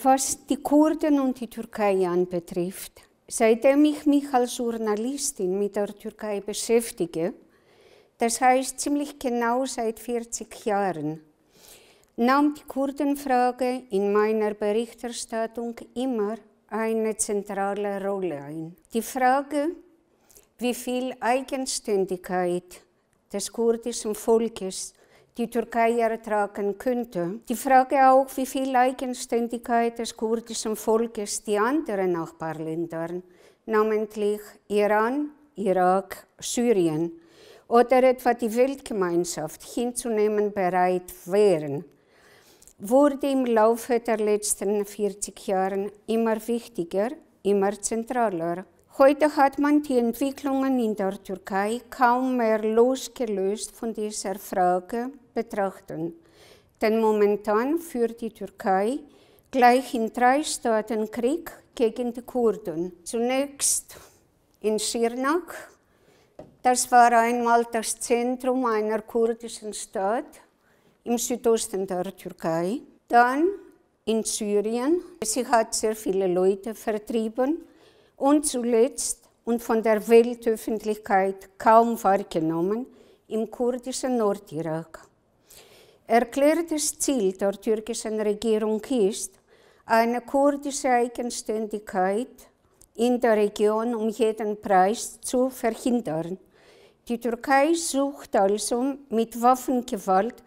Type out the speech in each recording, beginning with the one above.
Was die Kurden und die Türkei anbetrifft, seitdem ich mich als Journalistin mit der Türkei beschäftige, das heißt ziemlich genau seit 40 Jahren, nahm die Kurdenfrage in meiner Berichterstattung immer eine zentrale Rolle ein. Die Frage, wie viel Eigenständigkeit des kurdischen Volkes die Türkei ertragen könnte. Die Frage auch, wie viel Eigenständigkeit des kurdischen Volkes die anderen Nachbarländer, namentlich Iran, Irak, Syrien oder etwa die Weltgemeinschaft hinzunehmen bereit wären, wurde im Laufe der letzten 40 Jahre immer wichtiger, immer zentraler. Heute hat man die Entwicklungen in der Türkei kaum mehr losgelöst von dieser Frage betrachten. Denn momentan führt die Türkei gleich in drei Staaten Krieg gegen die Kurden. Zunächst in Sirnak. Das war einmal das Zentrum einer kurdischen Stadt im Südosten der Türkei. Dann in Syrien. Sie hat sehr viele Leute vertrieben und zuletzt und von der Weltöffentlichkeit kaum wahrgenommen im kurdischen Nordirak. Erklärtes Ziel der türkischen Regierung ist, eine kurdische Eigenständigkeit in der Region um jeden Preis zu verhindern. Die Türkei sucht also mit Waffengewalt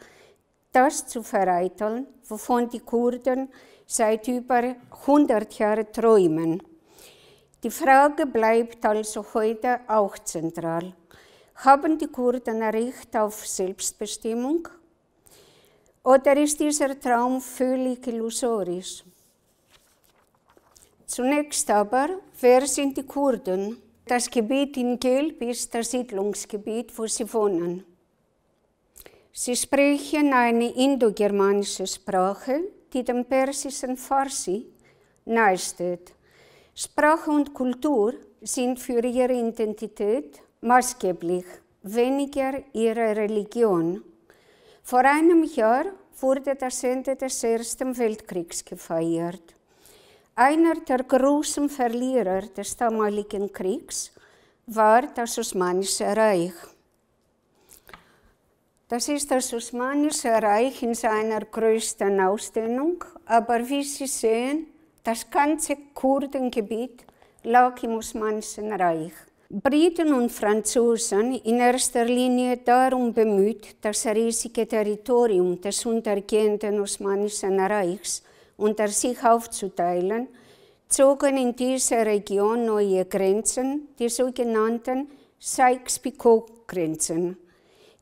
das zu vereiteln, wovon die Kurden seit über 100 Jahren träumen. Die Frage bleibt also heute auch zentral. Haben die Kurden ein Recht auf Selbstbestimmung? Oder ist dieser Traum völlig illusorisch? Zunächst aber, wer sind die Kurden? Das Gebiet in Gelb ist das Siedlungsgebiet, wo sie wohnen. Sie sprechen eine indogermanische Sprache, die dem persischen Farsi nahesteht. Sprache und Kultur sind für ihre Identität maßgeblich, weniger ihre Religion. Vor einem Jahr wurde das Ende des Ersten Weltkriegs gefeiert. Einer der großen Verlierer des damaligen Kriegs war das Osmanische Reich. Das ist das Osmanische Reich in seiner größten Ausdehnung, aber wie Sie sehen, das ganze Kurdengebiet lag im Osmanischen Reich. Briten und Franzosen in erster Linie darum bemüht, das riesige Territorium des untergehenden Osmanischen Reichs unter sich aufzuteilen, zogen in dieser Region neue Grenzen, die sogenannten Sykes-Picot-Grenzen.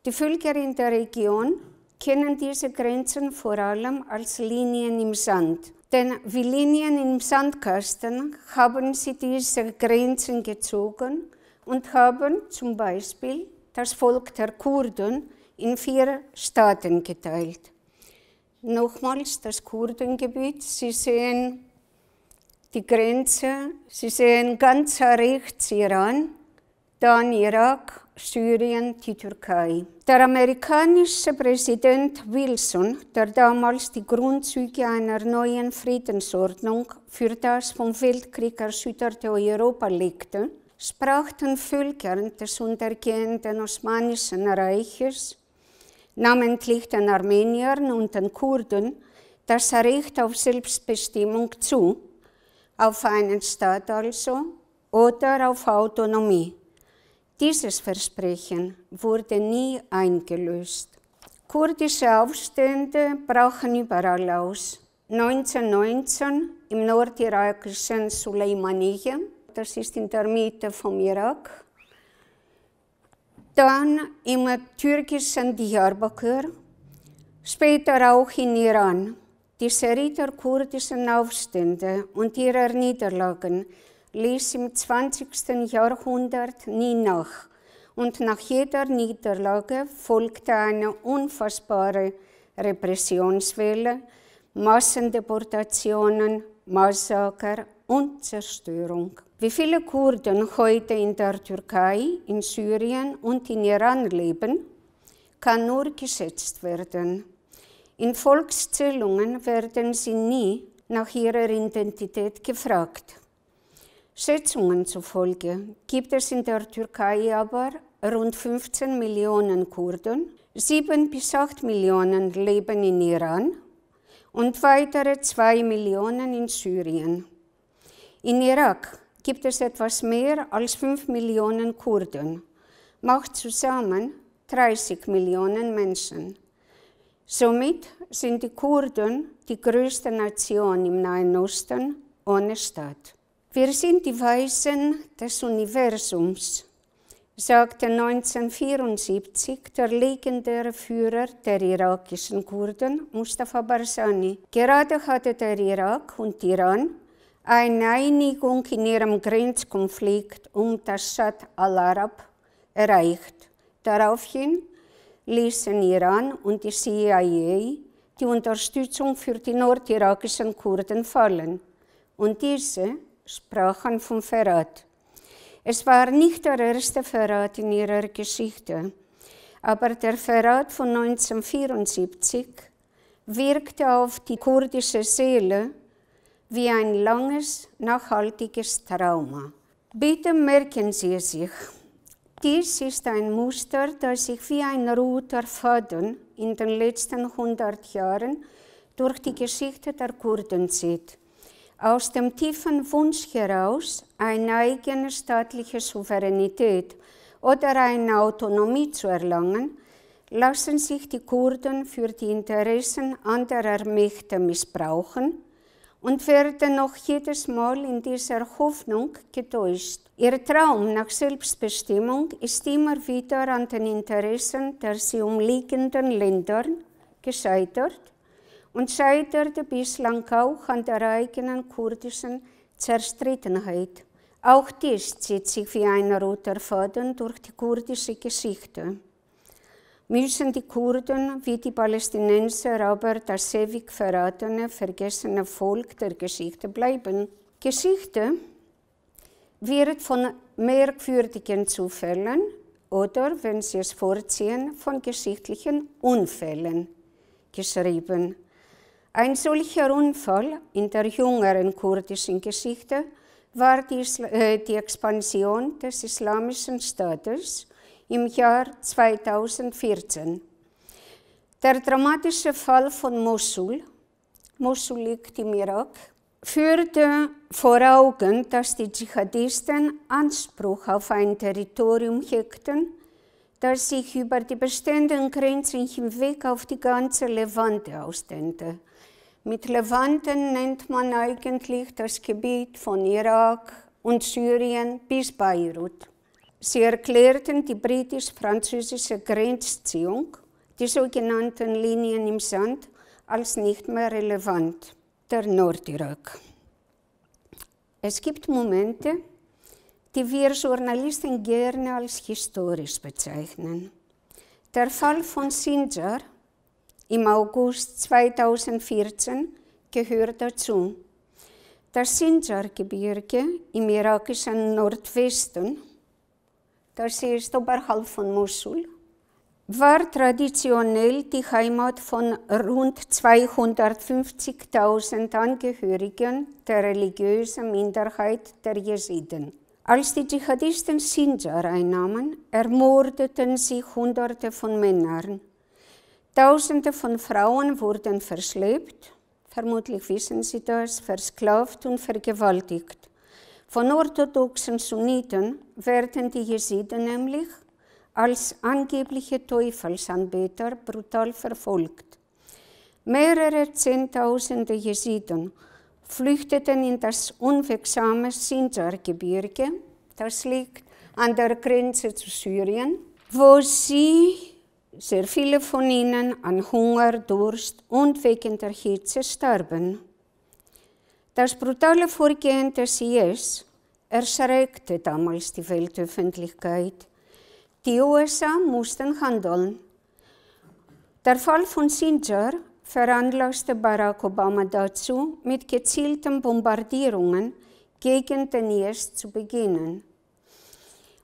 Die Völker in der Region kennen diese Grenzen vor allem als Linien im Sand. Denn wie Linien im Sandkasten haben sie diese Grenzen gezogen und haben zum Beispiel das Volk der Kurden in vier Staaten geteilt. Nochmals das Kurdengebiet. Sie sehen die Grenze, Sie sehen ganz rechts Iran, dann Irak, Syrien die Türkei. Der amerikanische Präsident Wilson, der damals die Grundzüge einer neuen Friedensordnung für das vom Weltkrieg erschütterte Europa legte, sprach den Völkern des untergehenden Osmanischen Reiches, namentlich den Armeniern und den Kurden, das Recht auf Selbstbestimmung zu, auf einen Staat also oder auf Autonomie. Dieses Versprechen wurde nie eingelöst. Kurdische Aufstände brachen überall aus. 1919 im nordirakischen Suleimaniye, das ist in der Mitte vom Irak. Dann im türkischen Diyarbakir, später auch in Iran. Die Serie der kurdischen Aufstände und ihrer Niederlagen ließ im 20. Jahrhundert nie nach und nach jeder Niederlage folgte eine unfassbare Repressionswelle, Massendeportationen, Massaker und Zerstörung. Wie viele Kurden heute in der Türkei, in Syrien und in Iran leben, kann nur geschätzt werden. In Volkszählungen werden sie nie nach ihrer Identität gefragt. Schätzungen zufolge gibt es in der Türkei aber rund 15 Millionen Kurden, 7 bis 8 Millionen leben in Iran und weitere 2 Millionen in Syrien. In Irak gibt es etwas mehr als 5 Millionen Kurden, macht zusammen 30 Millionen Menschen. Somit sind die Kurden die größte Nation im Nahen Osten ohne Staat. Wir sind die Weisen des Universums, sagte 1974 der legendäre Führer der irakischen Kurden, Mustafa Barzani. Gerade hatte der Irak und Iran eine Einigung in ihrem Grenzkonflikt um das Stadt al-Arab erreicht. Daraufhin ließen Iran und die CIA die Unterstützung für die nordirakischen Kurden fallen und diese sprachen vom Verrat. Es war nicht der erste Verrat in ihrer Geschichte, aber der Verrat von 1974 wirkte auf die kurdische Seele wie ein langes, nachhaltiges Trauma. Bitte merken Sie sich, dies ist ein Muster, das sich wie ein roter Faden in den letzten 100 Jahren durch die Geschichte der Kurden zieht aus dem tiefen Wunsch heraus, eine eigene staatliche Souveränität oder eine Autonomie zu erlangen, lassen sich die Kurden für die Interessen anderer Mächte missbrauchen und werden noch jedes Mal in dieser Hoffnung getäuscht. Ihr Traum nach Selbstbestimmung ist immer wieder an den Interessen der sie umliegenden Länder gescheitert und scheiterte bislang auch an der eigenen kurdischen Zerstrittenheit. Auch dies zieht sich wie ein roter Faden durch die kurdische Geschichte. Müssen die Kurden wie die Palästinenser aber das ewig verratene, vergessene Volk der Geschichte bleiben? Geschichte wird von merkwürdigen Zufällen oder, wenn Sie es vorziehen, von geschichtlichen Unfällen geschrieben. Ein solcher Unfall in der jüngeren kurdischen Geschichte war die, äh, die Expansion des Islamischen Staates im Jahr 2014. Der dramatische Fall von Mosul, Mosul liegt im Irak, führte vor Augen, dass die Dschihadisten Anspruch auf ein Territorium hegten, das sich über die bestehenden Grenzen hinweg auf die ganze Levante ausdehnte – mit Levanten nennt man eigentlich das Gebiet von Irak und Syrien bis Beirut. Sie erklärten die britisch-französische Grenzziehung, die sogenannten Linien im Sand, als nicht mehr relevant, der Nordirak. Es gibt Momente, die wir Journalisten gerne als historisch bezeichnen. Der Fall von Sinjar im August 2014 gehört dazu. Das Sinjar-Gebirge im irakischen Nordwesten, das ist oberhalb von Mosul, war traditionell die Heimat von rund 250.000 Angehörigen der religiösen Minderheit der Jesiden. Als die Dschihadisten Sinjar einnahmen, ermordeten sie Hunderte von Männern. Tausende von Frauen wurden verschleppt, vermutlich wissen Sie das, versklavt und vergewaltigt. Von orthodoxen Sunniten werden die Jesiden nämlich als angebliche Teufelsanbeter brutal verfolgt. Mehrere Zehntausende Jesiden flüchteten in das unwegsame Sinjar-Gebirge, das liegt an der Grenze zu Syrien, wo sie sehr viele von ihnen an Hunger, Durst und wegen der Hitze starben. Das brutale Vorgehen des IS erschreckte damals die Weltöffentlichkeit. Die USA mussten handeln. Der Fall von Sinjar veranlasste Barack Obama dazu, mit gezielten Bombardierungen gegen den IS zu beginnen.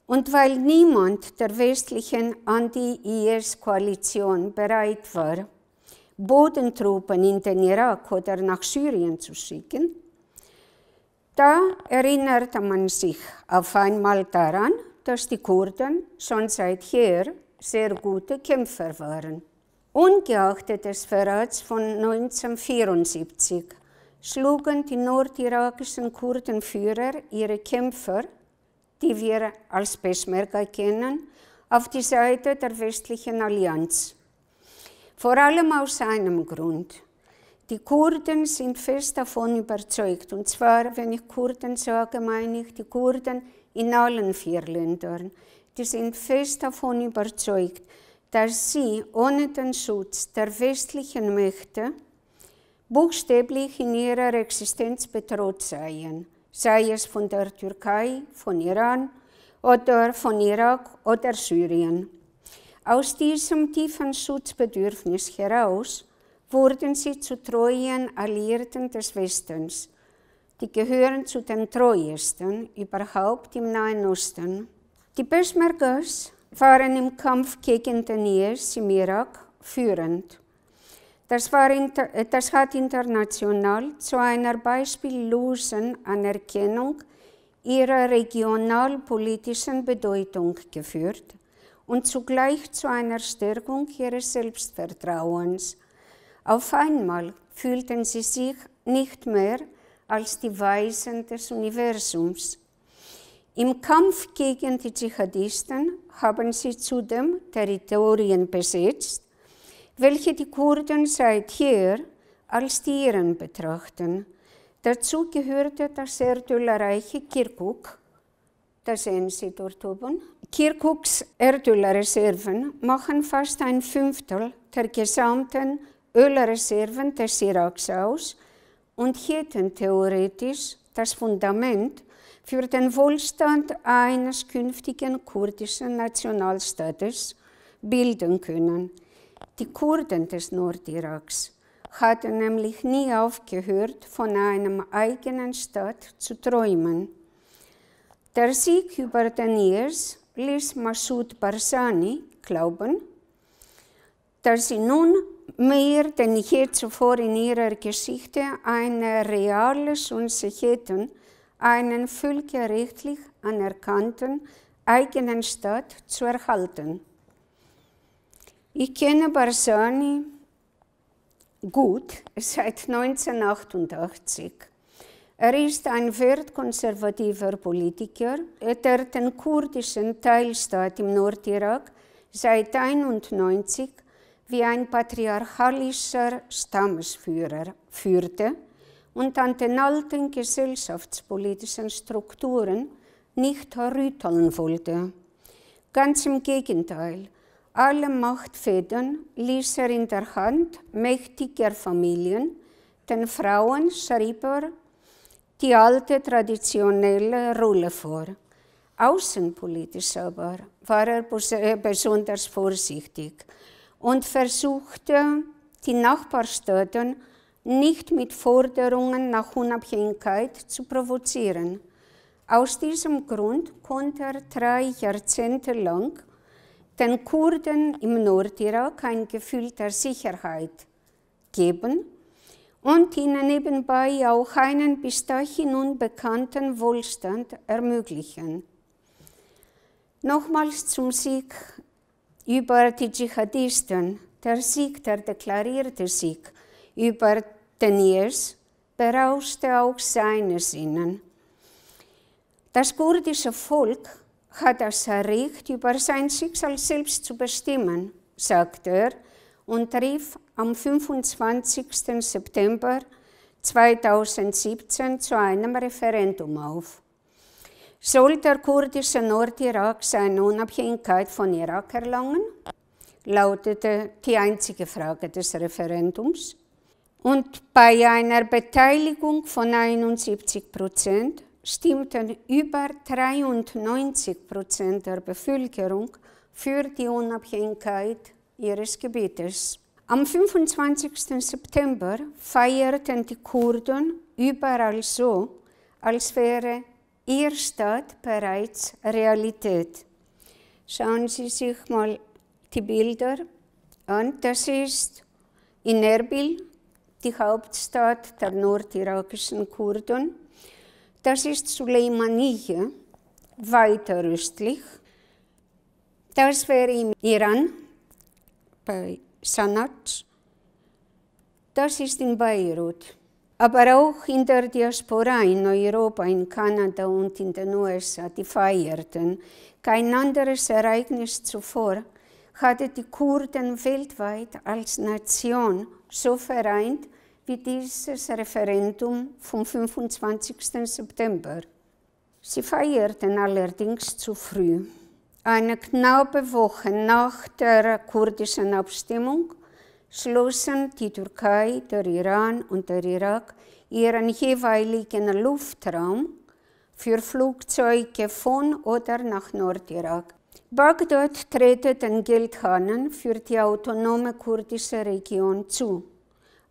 Und weil niemand der westlichen Anti-IS-Koalition bereit war, Bodentruppen in den Irak oder nach Syrien zu schicken, da erinnerte man sich auf einmal daran, dass die Kurden schon seither sehr gute Kämpfer waren. Ungeachtet des Verrats von 1974 schlugen die nordirakischen Kurdenführer ihre Kämpfer die wir als Peschmerga kennen, auf die Seite der westlichen Allianz. Vor allem aus einem Grund. Die Kurden sind fest davon überzeugt, und zwar, wenn ich Kurden sage, meine ich die Kurden in allen vier Ländern. Die sind fest davon überzeugt, dass sie ohne den Schutz der westlichen Mächte buchstäblich in ihrer Existenz bedroht seien sei es von der Türkei, von Iran oder von Irak oder Syrien. Aus diesem tiefen Schutzbedürfnis heraus wurden sie zu treuen Alliierten des Westens. Die gehören zu den treuesten überhaupt im Nahen Osten. Die Peshmergas waren im Kampf gegen den IS im Irak führend. Das, inter, äh, das hat international zu einer beispiellosen Anerkennung ihrer regionalpolitischen Bedeutung geführt und zugleich zu einer Stärkung ihres Selbstvertrauens. Auf einmal fühlten sie sich nicht mehr als die Weisen des Universums. Im Kampf gegen die Dschihadisten haben sie zudem Territorien besetzt, welche die Kurden seither als die deren betrachten. Dazu gehörte das erdölreiche Kirkuk, das sehen Sie dort oben. Kirkuks Erdölreserven machen fast ein Fünftel der gesamten Ölreserven des Iraks aus und hätten theoretisch das Fundament für den Wohlstand eines künftigen kurdischen Nationalstaates bilden können. Die Kurden des Nordiraks hatten nämlich nie aufgehört, von einem eigenen Staat zu träumen. Der Sieg über den IS ließ Massoud Barzani glauben, dass sie nun mehr denn je zuvor in ihrer Geschichte eine reale Chance hätten, einen völkerrechtlich anerkannten eigenen Staat zu erhalten. Ich kenne Barsani gut seit 1988. Er ist ein wertkonservativer Politiker, der den kurdischen Teilstaat im Nordirak seit 1991 wie ein patriarchalischer Stammesführer führte und an den alten gesellschaftspolitischen Strukturen nicht rütteln wollte. Ganz im Gegenteil, alle Machtfäden ließ er in der Hand mächtiger Familien, den Frauen schrieb er die alte traditionelle Rolle vor. Außenpolitisch aber war er äh, besonders vorsichtig und versuchte, die Nachbarstaaten nicht mit Forderungen nach Unabhängigkeit zu provozieren. Aus diesem Grund konnte er drei Jahrzehnte lang den Kurden im Nordirak ein Gefühl der Sicherheit geben und ihnen nebenbei auch einen bis dahin unbekannten Wohlstand ermöglichen. Nochmals zum Sieg über die Dschihadisten. Der Sieg, der deklarierte Sieg über den IS, berauschte auch seine Sinnen. Das kurdische Volk hat das Recht, über sein Schicksal selbst zu bestimmen, sagt er und rief am 25. September 2017 zu einem Referendum auf. Soll der kurdische Nordirak seine Unabhängigkeit von Irak erlangen? lautete die einzige Frage des Referendums. Und bei einer Beteiligung von 71 Prozent stimmten über 93 Prozent der Bevölkerung für die Unabhängigkeit ihres Gebietes. Am 25. September feierten die Kurden überall so, als wäre ihr Staat bereits Realität. Schauen Sie sich mal die Bilder an. Das ist in Erbil, die Hauptstadt der nordirakischen Kurden. Das ist Suleimaniye, weiter östlich. Das wäre im Iran, bei Sanat. Das ist in Beirut. Aber auch in der Diaspora in Europa, in Kanada und in den USA, die feierten. Kein anderes Ereignis zuvor hatte die Kurden weltweit als Nation so vereint wie dieses Referendum vom 25. September. Sie feierten allerdings zu früh. Eine knappe Woche nach der kurdischen Abstimmung schlossen die Türkei, der Iran und der Irak ihren jeweiligen Luftraum für Flugzeuge von oder nach Nordirak. Bagdad trete den Geldhahnen für die autonome kurdische Region zu.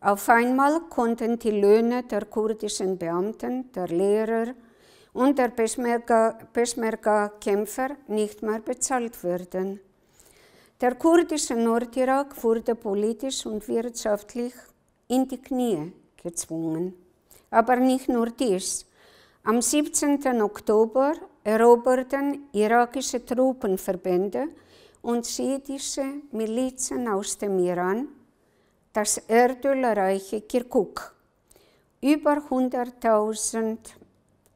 Auf einmal konnten die Löhne der kurdischen Beamten, der Lehrer und der Peschmerga-Kämpfer nicht mehr bezahlt werden. Der kurdische Nordirak wurde politisch und wirtschaftlich in die Knie gezwungen. Aber nicht nur dies. Am 17. Oktober eroberten irakische Truppenverbände und schiitische Milizen aus dem Iran das erdölreiche Kirkuk. Über 100.000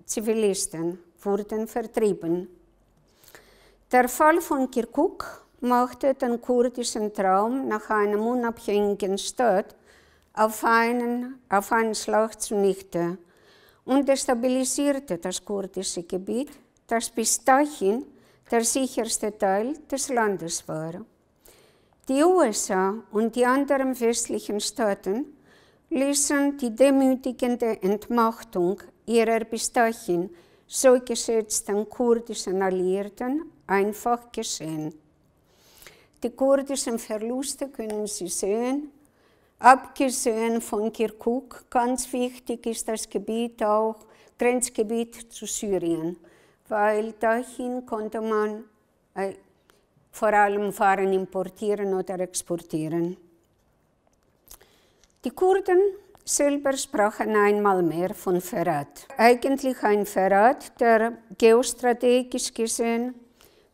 Zivilisten wurden vertrieben. Der Fall von Kirkuk machte den kurdischen Traum nach einem unabhängigen Staat auf einen, auf einen Schlag zunichte und destabilisierte das kurdische Gebiet, das bis dahin der sicherste Teil des Landes war. Die USA und die anderen westlichen Staaten ließen die demütigende Entmachtung ihrer bis dahin so geschätzten kurdischen Alliierten einfach geschehen. Die kurdischen Verluste können Sie sehen. Abgesehen von Kirkuk, ganz wichtig ist das Gebiet auch, Grenzgebiet zu Syrien, weil dahin konnte man äh, vor allem Waren importieren oder exportieren. Die Kurden selber sprachen einmal mehr von Verrat. Eigentlich ein Verrat, der geostrategisch gesehen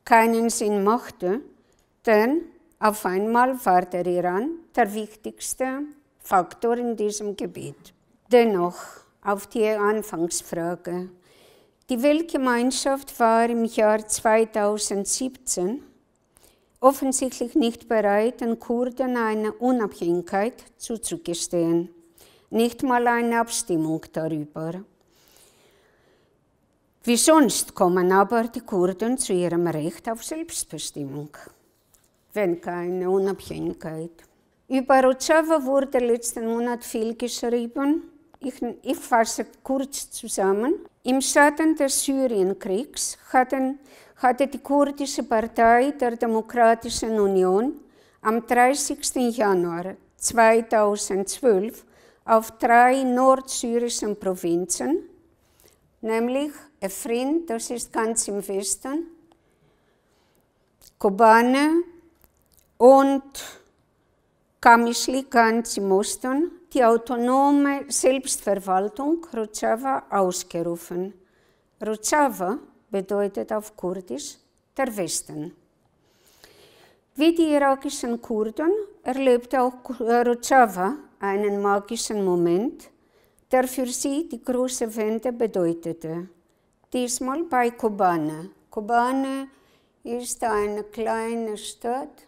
keinen Sinn machte, denn auf einmal war der Iran der wichtigste Faktor in diesem Gebiet. Dennoch, auf die Anfangsfrage. Die Weltgemeinschaft war im Jahr 2017 offensichtlich nicht bereit, den Kurden eine Unabhängigkeit zuzugestehen. Nicht mal eine Abstimmung darüber. Wie sonst kommen aber die Kurden zu ihrem Recht auf Selbstbestimmung, wenn keine Unabhängigkeit. Über Rojava wurde letzten Monat viel geschrieben. Ich, ich fasse kurz zusammen. Im Schatten des Syrienkriegs hatten hatte die kurdische Partei der Demokratischen Union am 30. Januar 2012 auf drei nordsyrischen Provinzen, nämlich Efrin, das ist ganz im Westen, Kobane und Kamischli ganz im Osten, die autonome Selbstverwaltung Rojava ausgerufen. Rojava bedeutet auf Kurdisch der Westen. Wie die irakischen Kurden erlebte auch Rojava einen magischen Moment, der für sie die große Wende bedeutete. Diesmal bei Kobane. Kobane ist eine kleine Stadt,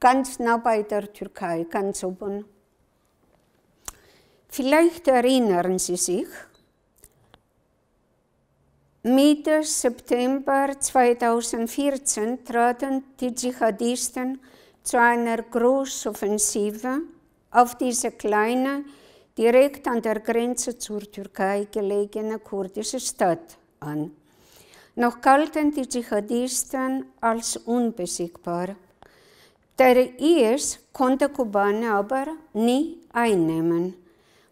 ganz nah bei der Türkei, ganz oben. Vielleicht erinnern Sie sich, Mitte September 2014 traten die Dschihadisten zu einer Großoffensive auf diese kleine, direkt an der Grenze zur Türkei gelegene kurdische Stadt an. Noch galten die Dschihadisten als unbesiegbar. Der IS konnte Kobane aber nie einnehmen.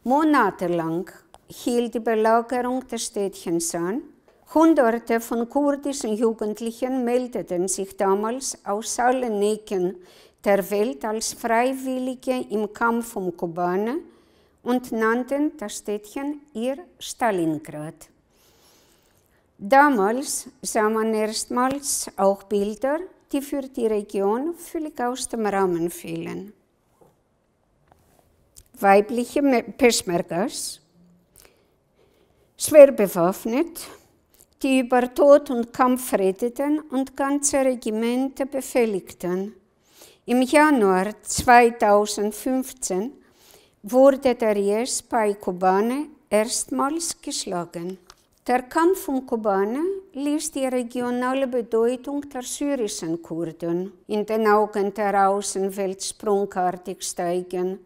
Monatelang hielt die Belagerung des Städtchens an Hunderte von kurdischen Jugendlichen meldeten sich damals aus allen Ecken der Welt als Freiwillige im Kampf um Kobane und nannten das Städtchen ihr Stalingrad. Damals sah man erstmals auch Bilder, die für die Region völlig aus dem Rahmen fielen. Weibliche Peschmergas, schwer bewaffnet, die über Tod und Kampf redeten und ganze Regimente befehligten. Im Januar 2015 wurde der Darius bei Kobane erstmals geschlagen. Der Kampf um Kobane ließ die regionale Bedeutung der syrischen Kurden in den Augen der Außenwelt sprungartig steigen.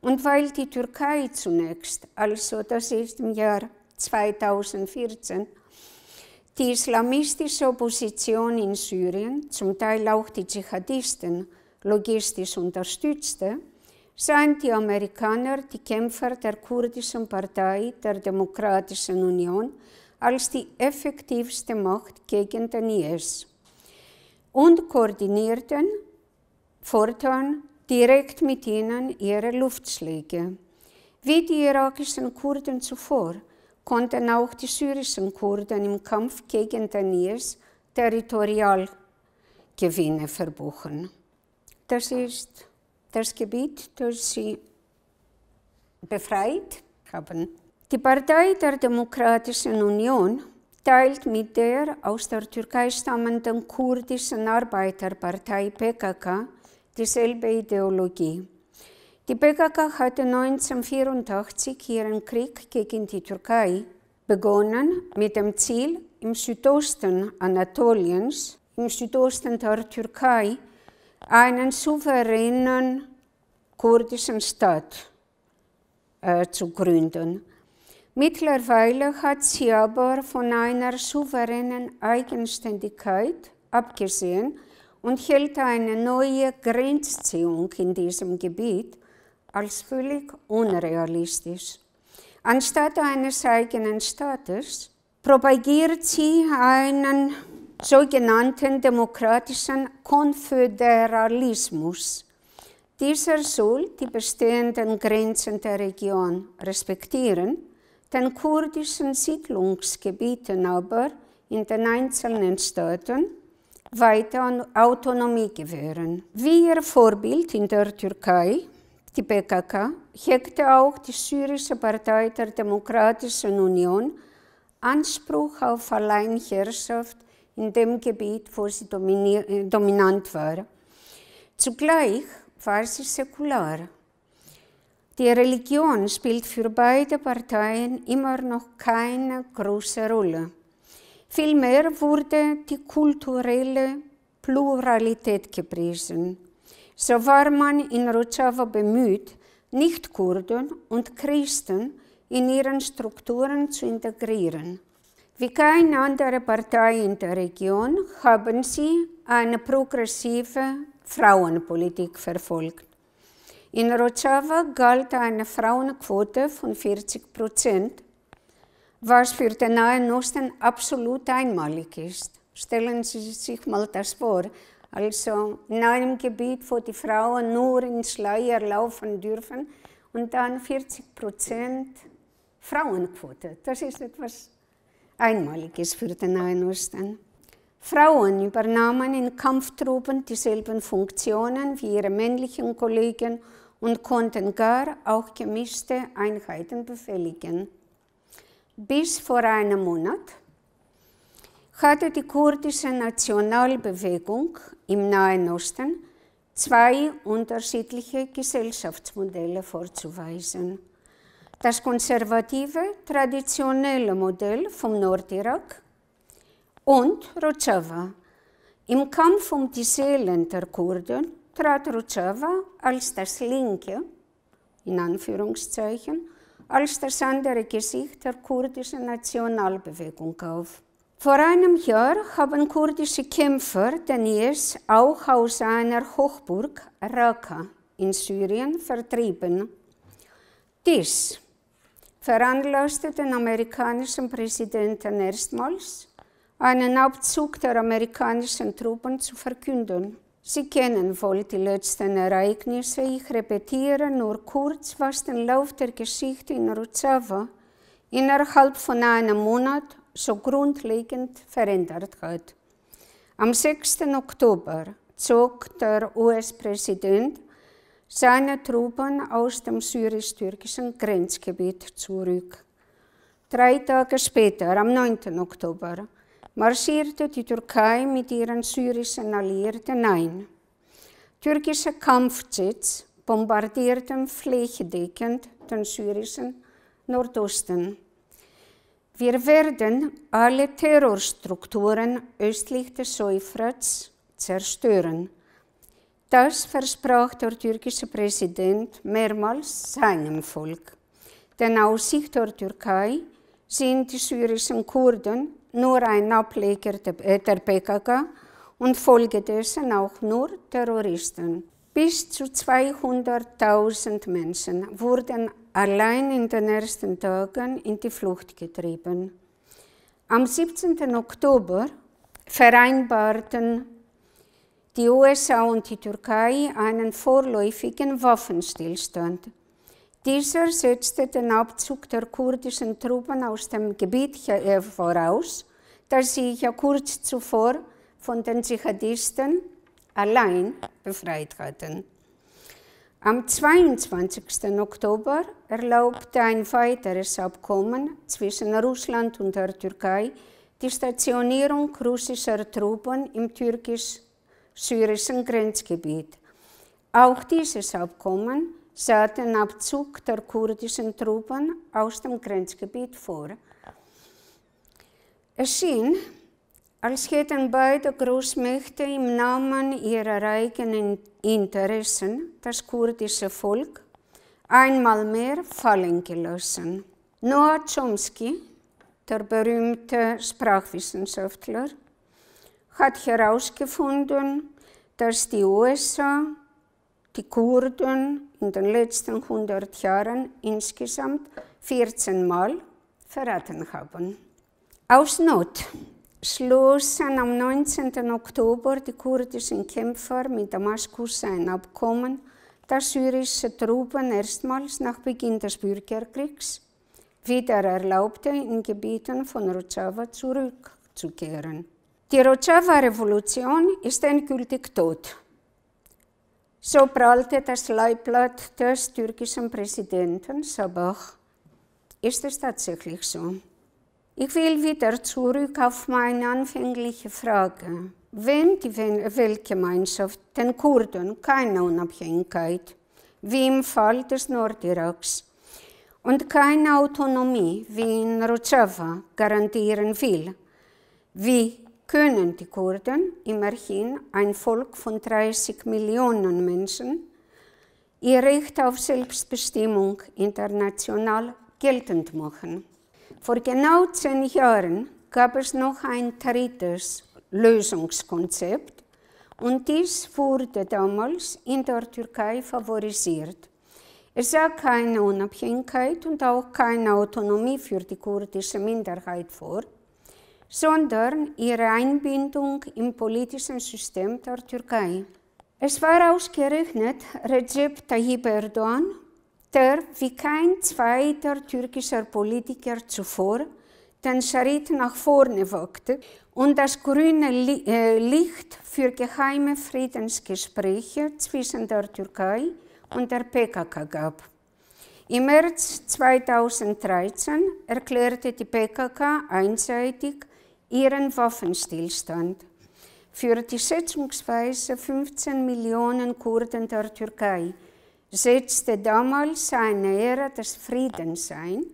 Und weil die Türkei zunächst, also das ist im Jahr 2014, die islamistische Opposition in Syrien, zum Teil auch die Dschihadisten, logistisch unterstützte, seien die Amerikaner die Kämpfer der kurdischen Partei der Demokratischen Union als die effektivste Macht gegen den IS und koordinierten fortan direkt mit ihnen ihre Luftschläge, wie die irakischen Kurden zuvor konnten auch die syrischen Kurden im Kampf gegen den IS Territorialgewinne verbuchen. Das ist das Gebiet, das sie befreit haben. Die Partei der Demokratischen Union teilt mit der aus der Türkei stammenden kurdischen Arbeiterpartei PKK dieselbe Ideologie. Die PKK hatte 1984 ihren Krieg gegen die Türkei begonnen mit dem Ziel, im Südosten Anatoliens, im Südosten der Türkei, einen souveränen kurdischen Staat äh, zu gründen. Mittlerweile hat sie aber von einer souveränen Eigenständigkeit abgesehen und hält eine neue Grenzziehung in diesem Gebiet als völlig unrealistisch. Anstatt eines eigenen Staates propagiert sie einen sogenannten demokratischen Konföderalismus. Dieser soll die bestehenden Grenzen der Region respektieren, den kurdischen Siedlungsgebieten aber in den einzelnen Staaten weiter Autonomie gewähren. Wie ihr Vorbild in der Türkei die PKK hegte auch die syrische Partei der Demokratischen Union Anspruch auf Alleinherrschaft in dem Gebiet, wo sie äh, dominant war. Zugleich war sie säkular. Die Religion spielt für beide Parteien immer noch keine große Rolle. Vielmehr wurde die kulturelle Pluralität gepriesen. So war man in Rojava bemüht, Nicht-Kurden und Christen in ihren Strukturen zu integrieren. Wie keine andere Partei in der Region haben sie eine progressive Frauenpolitik verfolgt. In Rojava galt eine Frauenquote von 40 Prozent, was für den Nahen Osten absolut einmalig ist. Stellen Sie sich mal das vor, also in einem Gebiet, wo die Frauen nur in Schleier laufen dürfen, und dann 40 Prozent Frauenquote. Das ist etwas Einmaliges für den Nahen Osten. Frauen übernahmen in Kampftruppen dieselben Funktionen wie ihre männlichen Kollegen und konnten gar auch gemischte Einheiten befehligen. Bis vor einem Monat hatte die kurdische Nationalbewegung im Nahen Osten zwei unterschiedliche Gesellschaftsmodelle vorzuweisen. Das konservative, traditionelle Modell vom Nordirak und Rojava. Im Kampf um die Seelen der Kurden trat Rojava als das linke, in Anführungszeichen, als das andere Gesicht der kurdischen Nationalbewegung auf. Vor einem Jahr haben kurdische Kämpfer den IS auch aus einer Hochburg Raqqa in Syrien vertrieben. Dies veranlasste den amerikanischen Präsidenten erstmals, einen Abzug der amerikanischen Truppen zu verkünden. Sie kennen wohl die letzten Ereignisse. Ich repetiere nur kurz, was den Lauf der Geschichte in Rojava innerhalb von einem Monat so grundlegend verändert hat. Am 6. Oktober zog der US-Präsident seine Truppen aus dem syrisch-türkischen Grenzgebiet zurück. Drei Tage später, am 9. Oktober, marschierte die Türkei mit ihren syrischen Alliierten ein. Türkische Kampfjets bombardierten flächendeckend den syrischen Nordosten. Wir werden alle Terrorstrukturen östlich des Euphrates zerstören. Das versprach der türkische Präsident mehrmals seinem Volk. Denn aus Sicht der Türkei sind die syrischen Kurden nur ein Ableger der PKK und folgedessen auch nur Terroristen. Bis zu 200.000 Menschen wurden allein in den ersten Tagen in die Flucht getrieben. Am 17. Oktober vereinbarten die USA und die Türkei einen vorläufigen Waffenstillstand. Dieser setzte den Abzug der kurdischen Truppen aus dem Gebiet voraus, das sie ja kurz zuvor von den Dschihadisten allein befreit hatten. Am 22. Oktober erlaubte ein weiteres Abkommen zwischen Russland und der Türkei die Stationierung russischer Truppen im türkisch-syrischen Grenzgebiet. Auch dieses Abkommen sah den Abzug der kurdischen Truppen aus dem Grenzgebiet vor. Es schien, als hätten beide Großmächte im Namen ihrer eigenen Interessen das kurdische Volk einmal mehr fallen gelassen. Noah Chomsky, der berühmte Sprachwissenschaftler, hat herausgefunden, dass die USA die Kurden in den letzten 100 Jahren insgesamt 14 Mal verraten haben. Aus Not schlossen am 19. Oktober die kurdischen Kämpfer mit Damaskus ein Abkommen, das syrische Truppen erstmals nach Beginn des Bürgerkriegs wieder erlaubte, in Gebieten von Rojava zurückzukehren. Die Rojava-Revolution ist endgültig tot. So prallte das Leibblatt des türkischen Präsidenten Sabah. Ist es tatsächlich so? Ich will wieder zurück auf meine anfängliche Frage. Wenn die Weltgemeinschaft den Kurden keine Unabhängigkeit, wie im Fall des Nordiraks, und keine Autonomie, wie in Rojava, garantieren will, wie können die Kurden, immerhin ein Volk von 30 Millionen Menschen, ihr Recht auf Selbstbestimmung international geltend machen. Vor genau zehn Jahren gab es noch ein drittes Lösungskonzept und dies wurde damals in der Türkei favorisiert. Es sah keine Unabhängigkeit und auch keine Autonomie für die kurdische Minderheit vor, sondern ihre Einbindung im politischen System der Türkei. Es war ausgerechnet Recep Tayyip Erdogan der wie kein zweiter türkischer Politiker zuvor den Schritt nach vorne wagte und das grüne äh, Licht für geheime Friedensgespräche zwischen der Türkei und der PKK gab. Im März 2013 erklärte die PKK einseitig ihren Waffenstillstand für die schätzungsweise 15 Millionen Kurden der Türkei – setzte damals eine Ära des Friedens ein,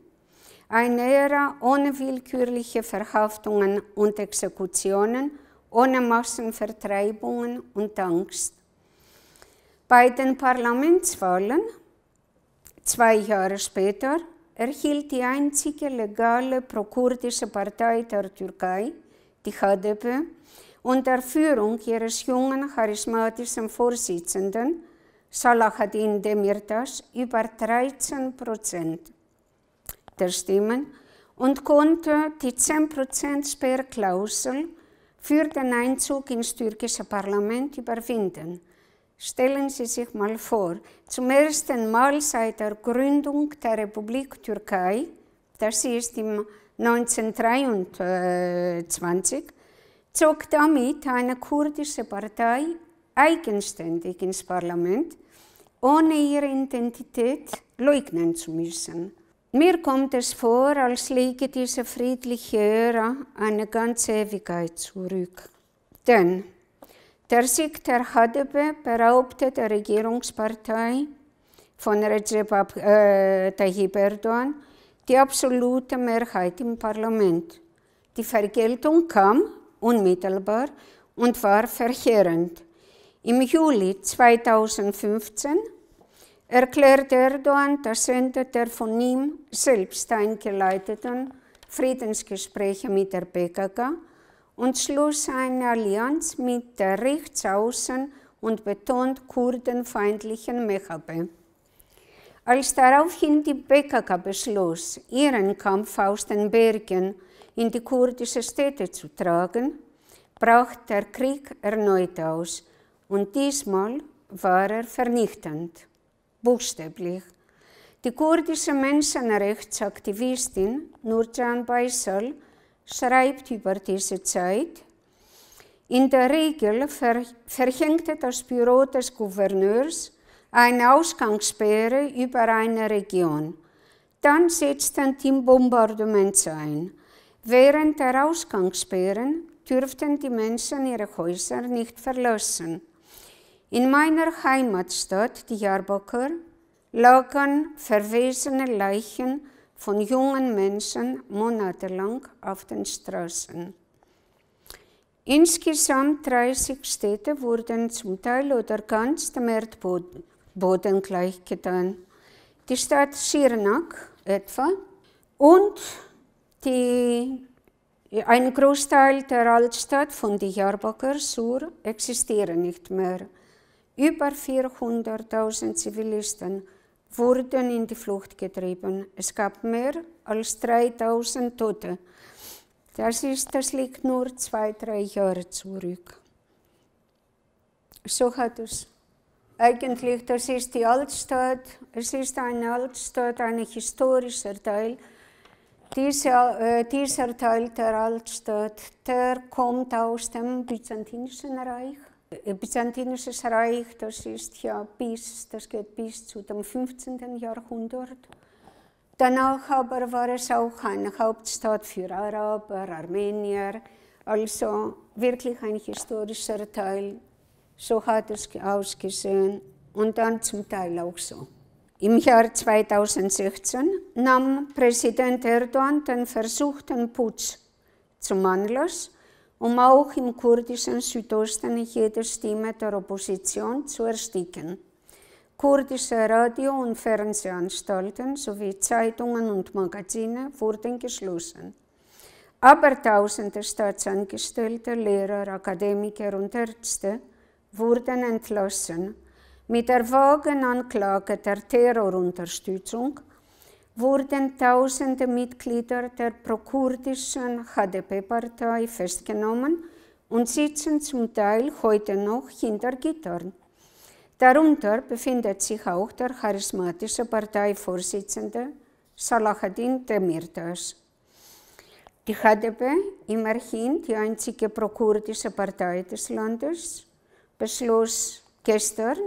eine Ära ohne willkürliche Verhaftungen und Exekutionen, ohne Massenvertreibungen und Angst. Bei den Parlamentswahlen, zwei Jahre später, erhielt die einzige legale prokurdische Partei der Türkei, die HDP, unter Führung ihres jungen, charismatischen Vorsitzenden Salahadin Demirtas über 13 Prozent der Stimmen und konnte die 10%-Sperrklausel für den Einzug ins türkische Parlament überwinden. Stellen Sie sich mal vor, zum ersten Mal seit der Gründung der Republik Türkei, das ist im 1923, zog damit eine kurdische Partei eigenständig ins Parlament ohne ihre Identität leugnen zu müssen. Mir kommt es vor, als liege diese friedliche Ära eine ganze Ewigkeit zurück. Denn der Sieg der Hadebe beraubte der Regierungspartei von Recep äh, Tayyip Erdogan die absolute Mehrheit im Parlament. Die Vergeltung kam unmittelbar und war verheerend. Im Juli 2015 erklärte Erdogan das Ende der von ihm selbst eingeleiteten Friedensgespräche mit der PKK und schloss eine Allianz mit der rechtsaußen und betont kurdenfeindlichen Mechabe. Als daraufhin die PKK beschloss, ihren Kampf aus den Bergen in die kurdische Städte zu tragen, brach der Krieg erneut aus und diesmal war er vernichtend, buchstäblich. Die kurdische Menschenrechtsaktivistin Nurjan Baysal schreibt über diese Zeit, in der Regel ver verhängte das Büro des Gouverneurs eine Ausgangssperre über eine Region. Dann setzten die Bombardements ein. Während der Ausgangssperren dürften die Menschen ihre Häuser nicht verlassen. In meiner Heimatstadt Diyarbakir lagen verwesene Leichen von jungen Menschen monatelang auf den Straßen. Insgesamt 30 Städte wurden zum Teil oder ganz dem Erdboden gleichgetan. Die Stadt Sirnak etwa und die, ein Großteil der Altstadt von Diyarbakir Sur existieren nicht mehr. Über 400.000 Zivilisten wurden in die Flucht getrieben. Es gab mehr als 3000 Tote. Das, ist, das liegt nur zwei, drei Jahre zurück. So hat es eigentlich, das ist die Altstadt, es ist eine Altstadt, ein historischer Teil. Dieser, äh, dieser Teil der Altstadt, der kommt aus dem Byzantinischen Reich Byzantinisches Reich, das ist ja bis, das geht bis zu dem 15. Jahrhundert. Danach aber war es auch eine Hauptstadt für Araber, Armenier, also wirklich ein historischer Teil. So hat es ausgesehen und dann zum Teil auch so. Im Jahr 2016 nahm Präsident Erdogan den versuchten Putsch zum Anlass um auch im kurdischen Südosten jede Stimme der Opposition zu ersticken. Kurdische Radio- und Fernsehanstalten sowie Zeitungen und Magazine wurden geschlossen. Aber tausende Staatsangestellte, Lehrer, Akademiker und Ärzte wurden entlassen. Mit der vagen Anklage der Terrorunterstützung wurden tausende Mitglieder der prokurdischen HDP-Partei festgenommen und sitzen zum Teil heute noch hinter Gittern. Darunter befindet sich auch der charismatische Parteivorsitzende Salahadin Demirtas. Die HDP, immerhin die einzige prokurdische Partei des Landes, beschloss gestern,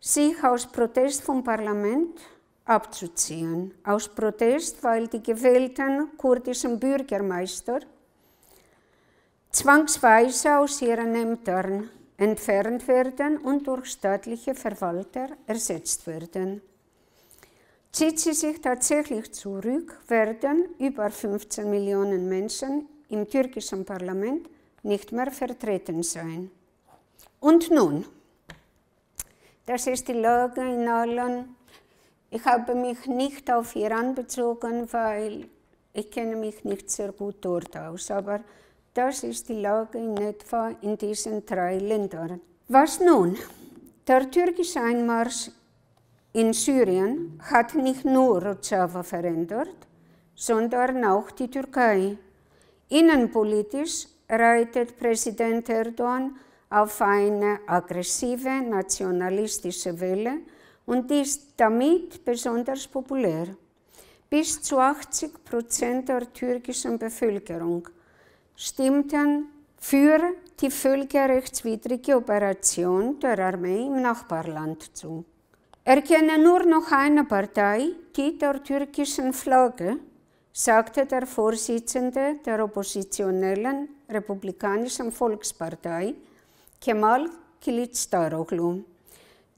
sich aus Protest vom Parlament abzuziehen, aus Protest, weil die gewählten kurdischen Bürgermeister zwangsweise aus ihren Ämtern entfernt werden und durch staatliche Verwalter ersetzt werden. Zieht sie sich tatsächlich zurück, werden über 15 Millionen Menschen im türkischen Parlament nicht mehr vertreten sein. Und nun, das ist die Lage in allen ich habe mich nicht auf Iran bezogen, weil ich kenne mich nicht sehr gut dort aus, aber das ist die Lage in etwa in diesen drei Ländern. Was nun? Der türkische Einmarsch in Syrien hat nicht nur Rojava verändert, sondern auch die Türkei. Innenpolitisch reitet Präsident Erdogan auf eine aggressive nationalistische Welle, und ist damit besonders populär. Bis zu 80 Prozent der türkischen Bevölkerung stimmten für die völkerrechtswidrige Operation der Armee im Nachbarland zu. Erkenne nur noch eine Partei, die der türkischen Flagge, sagte der Vorsitzende der oppositionellen Republikanischen Volkspartei, Kemal Kilicdaroglu.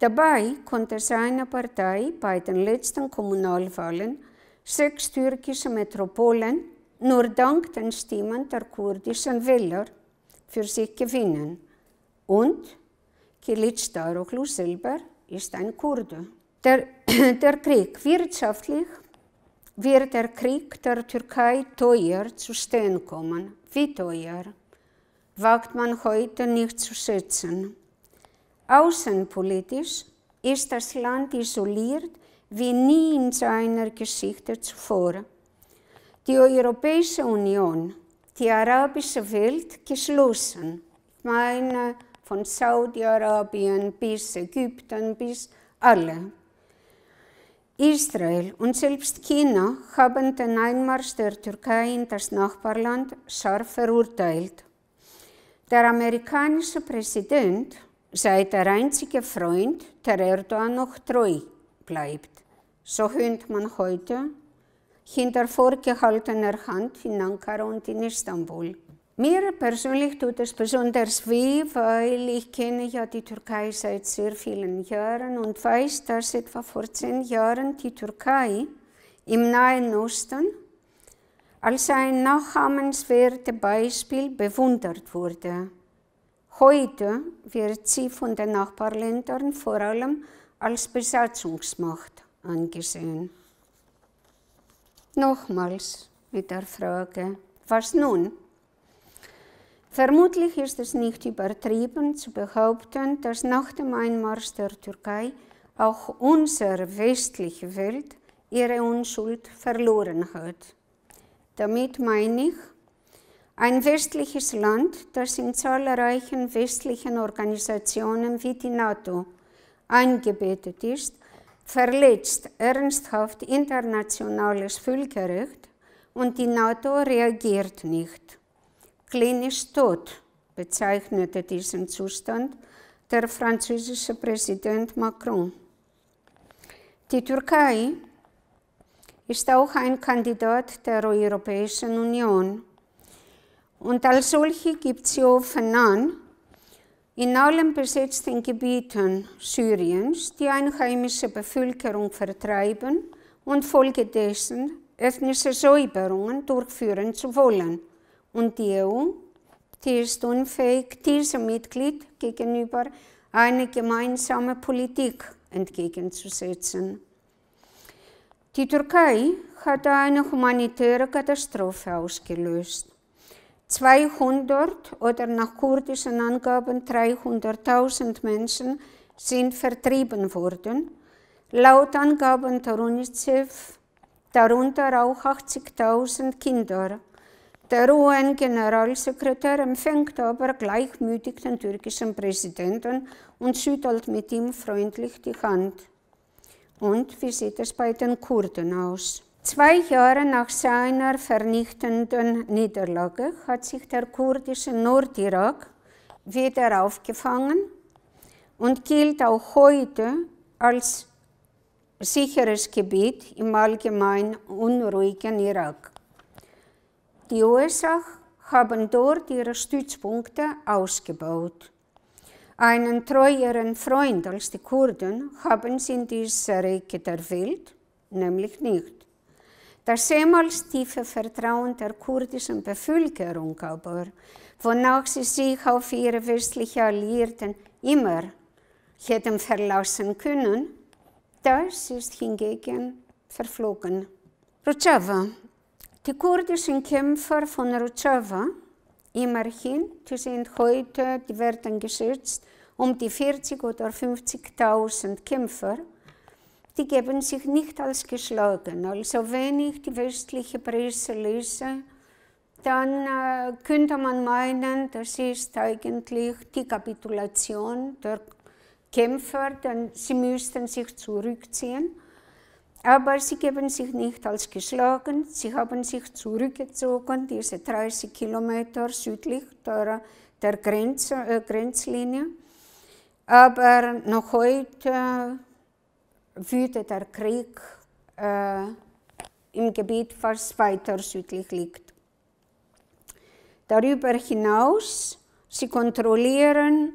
Dabei konnte seine Partei bei den letzten Kommunalwahlen sechs türkische metropolen nur dank den Stimmen der kurdischen Wähler für sich gewinnen. Und Kilic Daroglu selber ist ein Kurde. Der, der Krieg wirtschaftlich wird der Krieg der Türkei teuer zu stehen kommen. Wie teuer? Wagt man heute nicht zu schätzen. Außenpolitisch ist das Land isoliert wie nie in seiner Geschichte zuvor. Die Europäische Union, die arabische Welt geschlossen, ich meine von Saudi-Arabien bis Ägypten bis alle. Israel und selbst China haben den Einmarsch der Türkei in das Nachbarland scharf verurteilt. Der amerikanische Präsident sei der einzige Freund, der Erdogan noch treu bleibt. So hört man heute hinter vorgehaltener Hand in Ankara und in Istanbul. Mir persönlich tut es besonders weh, weil ich kenne ja die Türkei seit sehr vielen Jahren und weiß, dass etwa vor zehn Jahren die Türkei im Nahen Osten als ein nachahmenswertes Beispiel bewundert wurde. Heute wird sie von den Nachbarländern vor allem als Besatzungsmacht angesehen. Nochmals mit der Frage, was nun? Vermutlich ist es nicht übertrieben zu behaupten, dass nach dem Einmarsch der Türkei auch unsere westliche Welt ihre Unschuld verloren hat. Damit meine ich, ein westliches Land, das in zahlreichen westlichen Organisationen wie die NATO eingebettet ist, verletzt ernsthaft internationales Völkerrecht und die NATO reagiert nicht. Klinisch tot bezeichnete diesen Zustand der französische Präsident Macron. Die Türkei ist auch ein Kandidat der Europäischen Union. Und als solche gibt sie offen an, in allen besetzten Gebieten Syriens die einheimische Bevölkerung vertreiben und folgedessen ethnische Säuberungen durchführen zu wollen. Und die EU, die ist unfähig, diesem Mitglied gegenüber eine gemeinsame Politik entgegenzusetzen. Die Türkei hat eine humanitäre Katastrophe ausgelöst. 200 oder nach kurdischen Angaben 300.000 Menschen sind vertrieben worden, laut Angaben der UNICEF darunter auch 80.000 Kinder. Der UN-Generalsekretär empfängt aber gleichmütig den türkischen Präsidenten und schüttelt mit ihm freundlich die Hand. Und wie sieht es bei den Kurden aus? Zwei Jahre nach seiner vernichtenden Niederlage hat sich der kurdische Nordirak wieder aufgefangen und gilt auch heute als sicheres Gebiet im allgemein unruhigen Irak. Die USA haben dort ihre Stützpunkte ausgebaut. Einen treueren Freund als die Kurden haben sie in dieser Ecke der Welt nämlich nicht. Das ehemals tiefe Vertrauen der kurdischen Bevölkerung aber, wonach sie sich auf ihre westlichen Alliierten immer hätten verlassen können, das ist hingegen verflogen. Rojava. Die kurdischen Kämpfer von Rojava, immerhin, die sind heute, die werden geschützt, um die 40.000 oder 50.000 Kämpfer, die geben sich nicht als geschlagen. Also wenn ich die westliche Presse lese, dann äh, könnte man meinen, das ist eigentlich die Kapitulation der Kämpfer, denn sie müssten sich zurückziehen. Aber sie geben sich nicht als geschlagen, sie haben sich zurückgezogen, diese 30 Kilometer südlich der, der Grenz, äh, Grenzlinie. Aber noch heute wütet der Krieg äh, im Gebiet, was weiter südlich liegt. Darüber hinaus, sie kontrollieren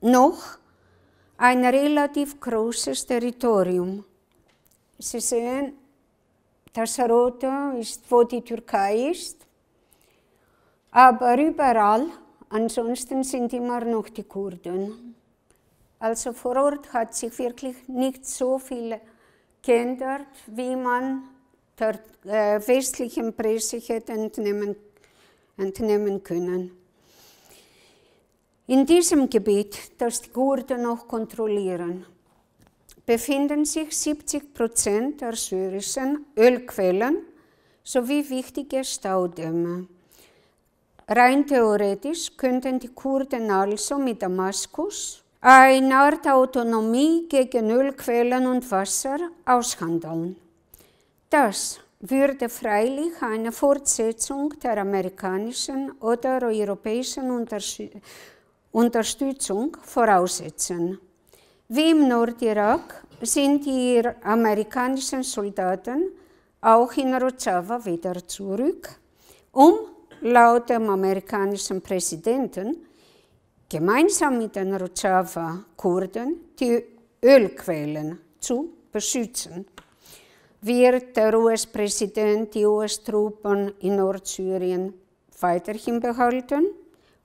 noch ein relativ großes Territorium. Sie sehen, das Rote ist, wo die Türkei ist, aber überall, ansonsten sind immer noch die Kurden. Also vor Ort hat sich wirklich nicht so viel geändert, wie man der äh, westlichen Presse hätte entnehmen, entnehmen können. In diesem Gebiet, das die Kurden noch kontrollieren, befinden sich 70 Prozent der syrischen Ölquellen sowie wichtige Staudämme. Rein theoretisch könnten die Kurden also mit Damaskus eine Art Autonomie gegen Ölquellen und Wasser aushandeln. Das würde freilich eine Fortsetzung der amerikanischen oder europäischen Unterstützung voraussetzen. Wie im Nordirak sind die amerikanischen Soldaten auch in Rojava wieder zurück, um laut dem amerikanischen Präsidenten gemeinsam mit den Rojava-Kurden die Ölquellen zu beschützen, wird der US-Präsident die US-Truppen in Nordsyrien weiterhin behalten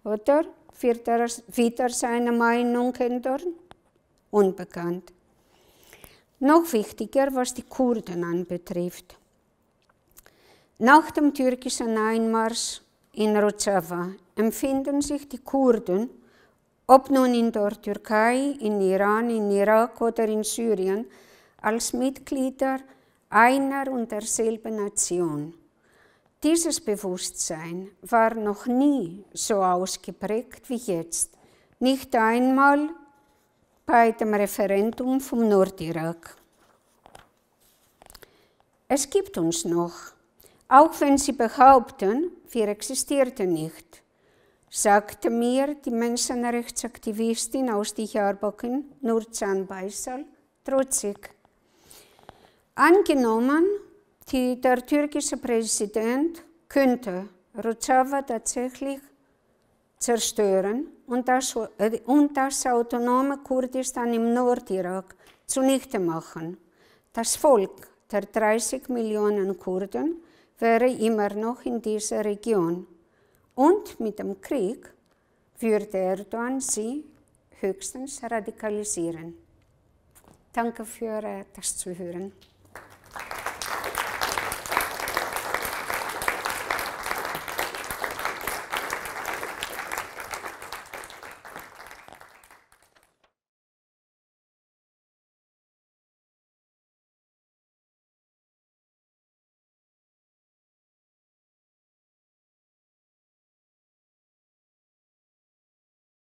oder wird er wieder seine Meinung ändern? Unbekannt. Noch wichtiger, was die Kurden anbetrifft. Nach dem türkischen Einmarsch in Rojava empfinden sich die Kurden ob nun in der Türkei, in Iran, in Irak oder in Syrien, als Mitglieder einer und derselben Nation. Dieses Bewusstsein war noch nie so ausgeprägt wie jetzt, nicht einmal bei dem Referendum vom Nordirak. Es gibt uns noch, auch wenn sie behaupten, wir existierten nicht sagte mir die Menschenrechtsaktivistin aus Diyarbakir, Nurcan Baysal, trotzig. Angenommen, die, der türkische Präsident könnte Rojava tatsächlich zerstören und das, und das autonome Kurdistan im Nordirak zunichte machen. Das Volk der 30 Millionen Kurden wäre immer noch in dieser Region und mit dem Krieg würde Erdogan sie höchstens radikalisieren. Danke für äh, das Zuhören.